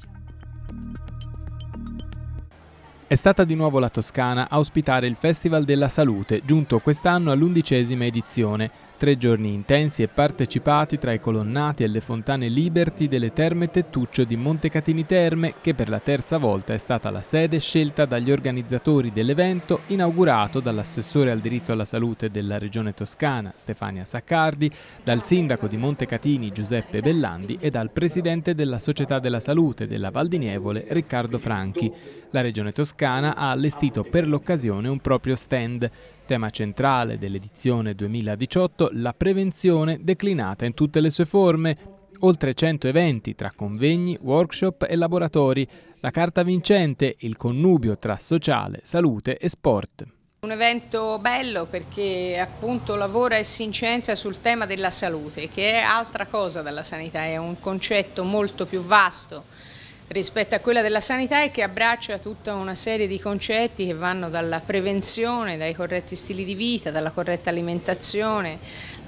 Diciamo. È stata di nuovo la Toscana a ospitare il Festival della Salute, giunto quest'anno all'undicesima edizione, Tre giorni intensi e partecipati tra i colonnati e le fontane Liberty delle Terme Tettuccio di Montecatini Terme, che per la terza volta è stata la sede scelta dagli organizzatori dell'evento inaugurato dall'assessore al diritto alla salute della Regione Toscana Stefania Saccardi, dal sindaco di Montecatini Giuseppe Bellandi e dal presidente della Società della Salute della Val di Nievole Riccardo Franchi. La Regione Toscana ha allestito per l'occasione un proprio stand tema centrale dell'edizione 2018 la prevenzione declinata in tutte le sue forme, oltre 100 eventi tra convegni, workshop e laboratori, la carta vincente, il connubio tra sociale, salute e sport. Un evento bello perché appunto lavora e si incentra sul tema della salute, che è altra cosa dalla sanità, è un concetto molto più vasto rispetto a quella della sanità e che abbraccia tutta una serie di concetti che vanno dalla prevenzione, dai corretti stili di vita, dalla corretta alimentazione,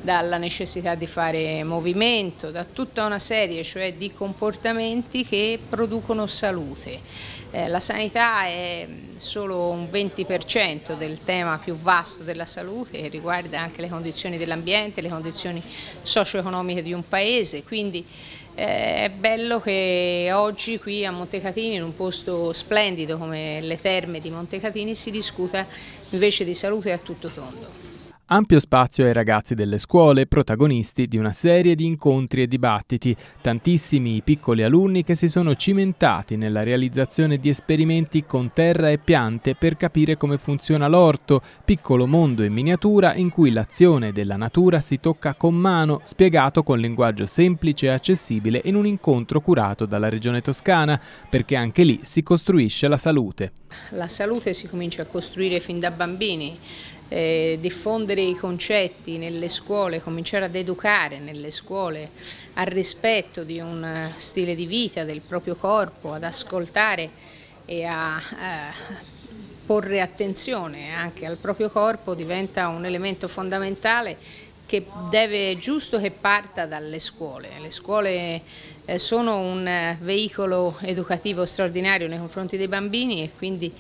dalla necessità di fare movimento, da tutta una serie cioè di comportamenti che producono salute. Eh, la sanità è solo un 20% del tema più vasto della salute che riguarda anche le condizioni dell'ambiente, le condizioni socio-economiche di un paese, quindi eh, è bello che oggi qui a Montecatini, in un posto splendido come le terme di Montecatini, si discuta invece di salute a tutto tondo ampio spazio ai ragazzi delle scuole, protagonisti di una serie di incontri e dibattiti, tantissimi i piccoli alunni che si sono cimentati nella realizzazione di esperimenti con terra e piante per capire come funziona l'orto, piccolo mondo in miniatura in cui l'azione della natura si tocca con mano, spiegato con linguaggio semplice e accessibile in un incontro curato dalla Regione Toscana, perché anche lì si costruisce la salute. La salute si comincia a costruire fin da bambini, eh, diffondere i concetti nelle scuole, cominciare ad educare nelle scuole al rispetto di un eh, stile di vita, del proprio corpo, ad ascoltare e a eh, porre attenzione anche al proprio corpo diventa un elemento fondamentale che deve giusto che parta dalle scuole. Le scuole eh, sono un eh, veicolo educativo straordinario nei confronti dei bambini e quindi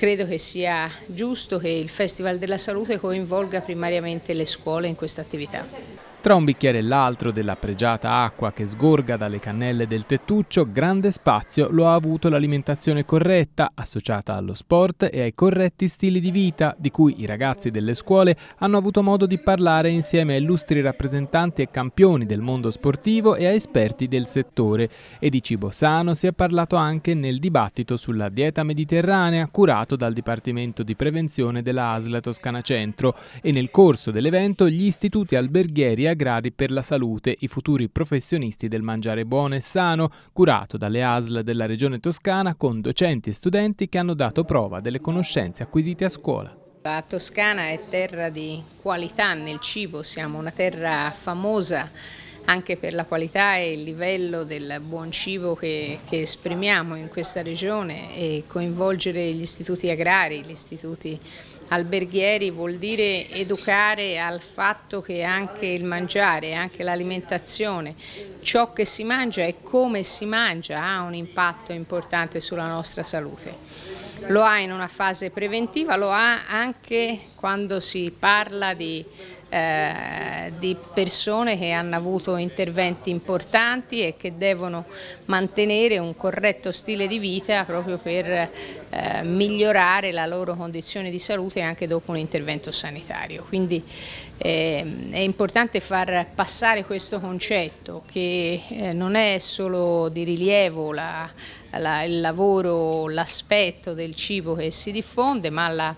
Credo che sia giusto che il Festival della Salute coinvolga primariamente le scuole in questa attività. Tra un bicchiere e l'altro della pregiata acqua che sgorga dalle cannelle del tettuccio, grande spazio lo ha avuto l'alimentazione corretta, associata allo sport e ai corretti stili di vita, di cui i ragazzi delle scuole hanno avuto modo di parlare insieme a illustri rappresentanti e campioni del mondo sportivo e a esperti del settore. E di cibo sano si è parlato anche nel dibattito sulla dieta mediterranea curato dal Dipartimento di Prevenzione della ASLA Toscana Centro e nel corso dell'evento gli istituti alberghieri agrari per la salute, i futuri professionisti del mangiare buono e sano, curato dalle ASL della Regione Toscana con docenti e studenti che hanno dato prova delle conoscenze acquisite a scuola. La Toscana è terra di qualità nel cibo, siamo una terra famosa anche per la qualità e il livello del buon cibo che, che, esprimiamo in questa regione e coinvolgere gli istituti agrari, gli istituti alberghieri vuol dire educare al fatto che anche il mangiare, anche l'alimentazione, ciò che si mangia e come si mangia ha un impatto importante sulla nostra salute. Lo ha in una fase preventiva, lo ha anche quando si parla di eh, di persone che hanno avuto interventi importanti e che devono mantenere un corretto stile di vita proprio per eh, migliorare la loro condizione di salute anche dopo un intervento sanitario. Quindi eh, è importante far passare questo concetto che eh, non è solo di rilievo la, la, il lavoro, l'aspetto del cibo che si diffonde, ma la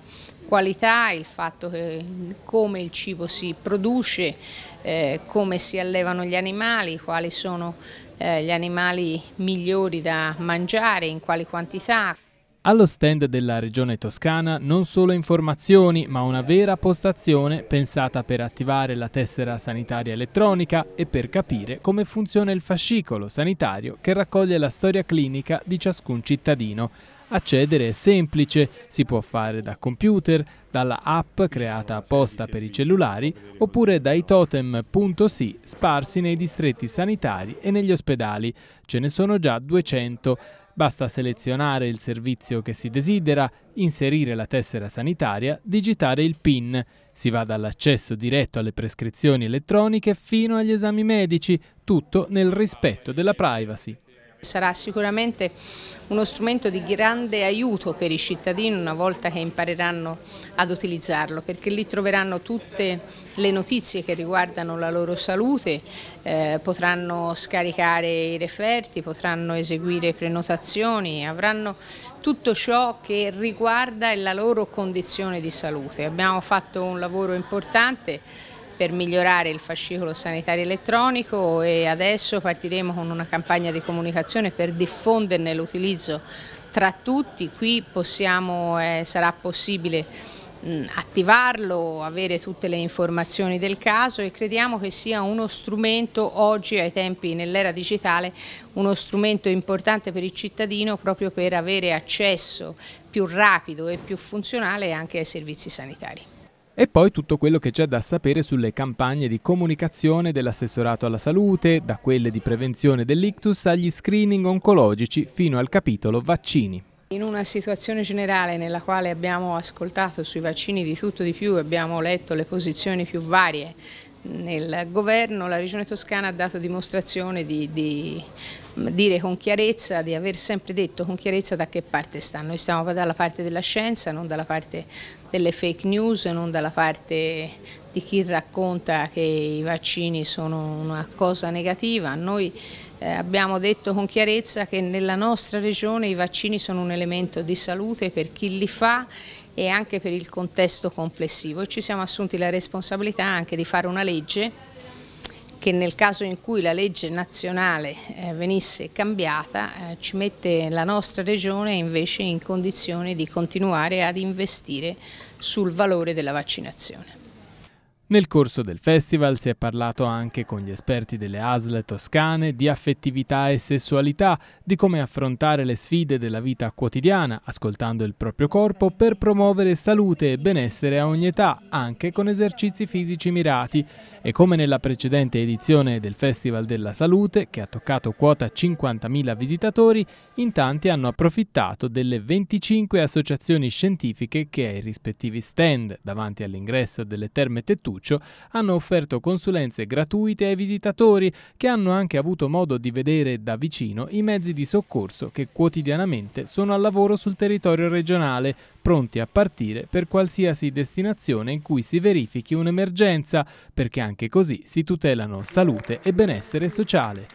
qualità, il fatto che come il cibo si produce, eh, come si allevano gli animali, quali sono eh, gli animali migliori da mangiare, in quali quantità. Allo stand della Regione Toscana non solo informazioni, ma una vera postazione pensata per attivare la tessera sanitaria elettronica e per capire come funziona il fascicolo sanitario che raccoglie la storia clinica di ciascun cittadino. Accedere è semplice, si può fare da computer, dalla app creata apposta per i cellulari oppure dai totem.si sparsi nei distretti sanitari e negli ospedali. Ce ne sono già 200. Basta selezionare il servizio che si desidera, inserire la tessera sanitaria, digitare il PIN. Si va dall'accesso diretto alle prescrizioni elettroniche fino agli esami medici, tutto nel rispetto della privacy. Sarà sicuramente uno strumento di grande aiuto per i cittadini una volta che impareranno ad utilizzarlo, perché lì troveranno tutte le notizie che riguardano la loro salute, eh, potranno scaricare i referti, potranno eseguire prenotazioni, avranno tutto ciò che riguarda la loro condizione di salute. Abbiamo fatto un lavoro importante per migliorare il fascicolo sanitario elettronico e adesso partiremo con una campagna di comunicazione per diffonderne l'utilizzo tra tutti, qui possiamo, eh, sarà possibile mh, attivarlo, avere tutte le informazioni del caso e crediamo che sia uno strumento oggi ai tempi nell'era digitale uno strumento importante per il cittadino proprio per avere accesso più rapido e più funzionale anche ai servizi sanitari. E poi tutto quello che c'è da sapere sulle campagne di comunicazione dell'assessorato alla salute, da quelle di prevenzione dell'ictus agli screening oncologici fino al capitolo vaccini. In una situazione generale nella quale abbiamo ascoltato sui vaccini di tutto di più, e abbiamo letto le posizioni più varie nel governo, la Regione Toscana ha dato dimostrazione di, di mm, dire con chiarezza, di aver sempre detto con chiarezza da che parte sta. Noi stiamo dalla parte della scienza, non dalla parte delle fake news, non dalla parte di chi racconta che i vaccini sono una cosa negativa, noi eh, abbiamo detto con chiarezza che nella nostra regione i vaccini sono un elemento di salute per chi li fa e anche per il contesto complessivo. Ci siamo assunti la responsabilità anche di fare una legge che nel caso in cui la legge nazionale eh, venisse cambiata eh, ci mette la nostra regione invece in condizione di continuare ad investire sul valore della vaccinazione. Nel corso del festival si è parlato anche con gli esperti delle ASL toscane di affettività e sessualità, di come affrontare le sfide della vita quotidiana ascoltando il proprio corpo per promuovere salute e benessere a ogni età, anche con esercizi fisici mirati e come nella precedente edizione del Festival della Salute, che ha toccato quota 50.000 visitatori, in tanti hanno approfittato delle 25 associazioni scientifiche che ai rispettivi stand davanti all'ingresso delle Terme Tettuccio hanno offerto consulenze gratuite ai visitatori che hanno anche avuto modo di vedere da vicino i mezzi di soccorso che quotidianamente sono al lavoro sul territorio regionale, pronti a partire per qualsiasi destinazione in cui si verifichi un'emergenza, perché anche così si tutelano salute e benessere sociale.